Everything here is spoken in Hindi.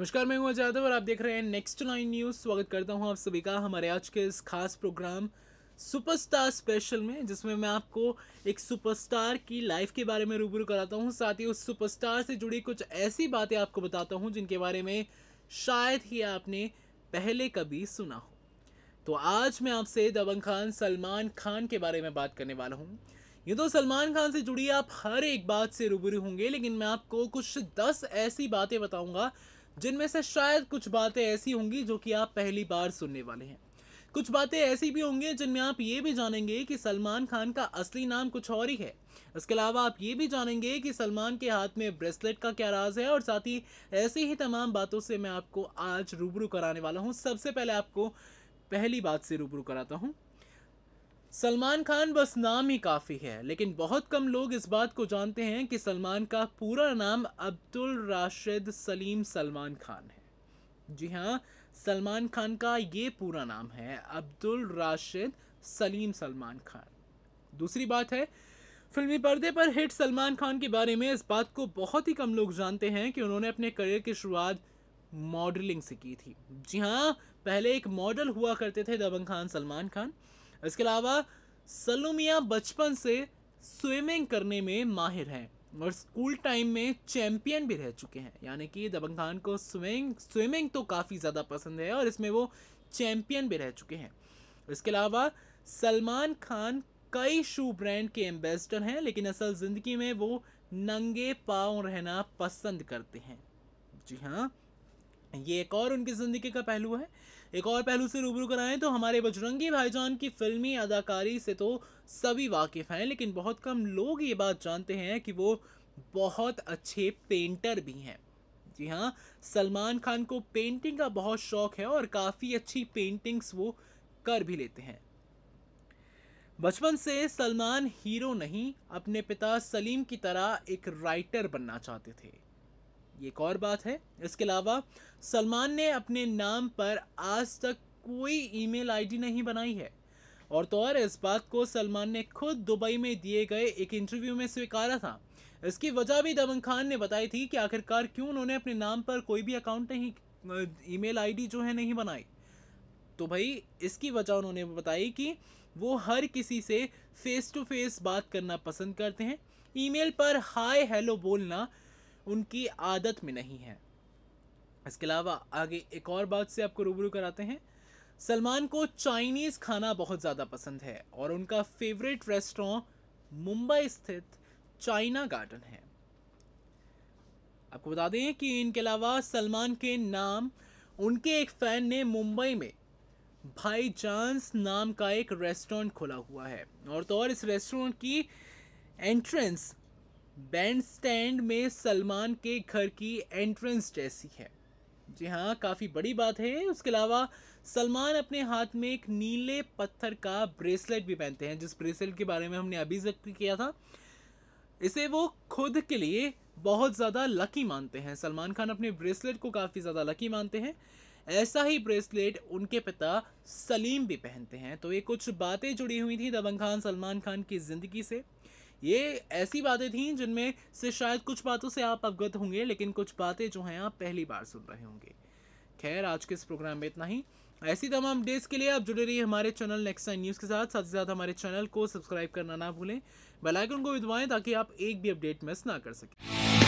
नमस्कार मैं हूं यादव और आप देख रहे हैं नेक्स्ट नाइन न्यूज़ स्वागत करता हूं आप सभी का हमारे आज के इस खास प्रोग्राम सुपरस्टार स्पेशल में जिसमें मैं आपको एक सुपरस्टार की लाइफ के बारे में रूबरू कराता हूं साथ ही उस सुपरस्टार से जुड़ी कुछ ऐसी बातें आपको बताता हूं जिनके बारे में शायद ही आपने पहले कभी सुना हो तो आज मैं आपसे दबंग खान सलमान खान के बारे में बात करने वाला हूँ ये तो सलमान खान से जुड़ी आप हर एक बात से रूबरू होंगे लेकिन मैं आपको कुछ दस ऐसी बातें बताऊँगा जिनमें से शायद कुछ बातें ऐसी होंगी जो कि आप पहली बार सुनने वाले हैं कुछ बातें ऐसी भी होंगी जिनमें आप ये भी जानेंगे कि सलमान खान का असली नाम कुछ और ही है इसके अलावा आप ये भी जानेंगे कि सलमान के हाथ में ब्रेसलेट का क्या राज है और साथ ही ऐसी ही तमाम बातों से मैं आपको आज रूबरू कराने वाला हूँ सबसे पहले आपको पहली बात से रूबरू कराता हूँ सलमान खान बस नाम ही काफ़ी है लेकिन बहुत कम लोग इस बात को जानते हैं कि सलमान का पूरा नाम अब्दुल राशिद सलीम सलमान खान है जी हाँ सलमान खान का ये पूरा नाम है अब्दुल राशिद सलीम सलमान खान दूसरी बात है फिल्मी पर्दे पर हिट सलमान खान के बारे में इस बात को बहुत ही कम लोग जानते हैं कि उन्होंने अपने करियर की शुरुआत मॉडलिंग से की थी जी हाँ पहले एक मॉडल हुआ करते थे दबंग खान सलमान खान इसके अलावा सलूमिया बचपन से स्विमिंग करने में माहिर हैं और स्कूल टाइम में चैम्पियन भी रह चुके हैं यानी कि दबंग खान को स्विमिंग स्विमिंग तो काफ़ी ज़्यादा पसंद है और इसमें वो चैम्पियन भी रह चुके हैं इसके अलावा सलमान खान कई शू ब्रांड के एम्बेसडर हैं लेकिन असल ज़िंदगी में वो नंगे पाँव रहना पसंद करते हैं जी हाँ ये एक और उनकी ज़िंदगी का पहलू है एक और पहलू से रूबरू कराएं तो हमारे बजरंगी भाईजान की फिल्मी अदाकारी से तो सभी वाकिफ़ हैं लेकिन बहुत कम लोग ये बात जानते हैं कि वो बहुत अच्छे पेंटर भी हैं जी हाँ सलमान खान को पेंटिंग का बहुत शौक है और काफ़ी अच्छी पेंटिंग्स वो कर भी लेते हैं बचपन से सलमान हीरो नहीं अपने पिता सलीम की तरह एक राइटर बनना चाहते थे ये एक और बात है इसके अलावा सलमान ने अपने नाम पर आज तक कोई ईमेल आईडी नहीं बनाई है और तो और इस बात को सलमान ने खुद दुबई में दिए गए एक इंटरव्यू में स्वीकारा था इसकी वजह भी दमन खान ने बताई थी कि आखिरकार क्यों उन्होंने अपने नाम पर कोई भी अकाउंट नहीं ईमेल आईडी जो है नहीं बनाई तो भाई इसकी वजह उन्होंने बताई कि वो हर किसी से फेस टू फेस बात करना पसंद करते हैं ईमेल पर हाय हेलो बोलना उनकी आदत में नहीं है इसके अलावा आगे एक और बात से आपको रूबरू कराते हैं सलमान को चाइनीज़ खाना बहुत ज़्यादा पसंद है और उनका फेवरेट रेस्टोर मुंबई स्थित चाइना गार्डन है आपको बता दें कि इनके अलावा सलमान के नाम उनके एक फ़ैन ने मुंबई में भाई चांस नाम का एक रेस्टोरेंट खोला हुआ है और तो और इस रेस्टोरेंट की एंट्रेंस बैंड स्टैंड में सलमान के घर की एंट्रेंस जैसी है जी हाँ काफ़ी बड़ी बात है उसके अलावा सलमान अपने हाथ में एक नीले पत्थर का ब्रेसलेट भी पहनते हैं जिस ब्रेसलेट के बारे में हमने अभी जिक्र किया था इसे वो खुद के लिए बहुत ज़्यादा लकी मानते हैं सलमान खान अपने ब्रेसलेट को काफ़ी ज़्यादा लकी मानते हैं ऐसा ही ब्रेसलेट उनके पिता सलीम भी पहनते हैं तो ये कुछ बातें जुड़ी हुई थी दबंग खान सलमान खान की ज़िंदगी से ये ऐसी बातें थीं जिनमें से शायद कुछ बातों से आप अवगत होंगे लेकिन कुछ बातें जो हैं आप पहली बार सुन रहे होंगे खैर आज के इस प्रोग्राम में इतना ही ऐसी तमाम अपडेट्स के लिए आप जुड़े रहिए हमारे चैनल नेक्स्ट टाइम न्यूज़ के साथ साथ ही साथ हमारे चैनल को सब्सक्राइब करना ना भूलें बेल आइकन को भी दबाएं ताकि आप एक भी अपडेट मिस ना कर सकें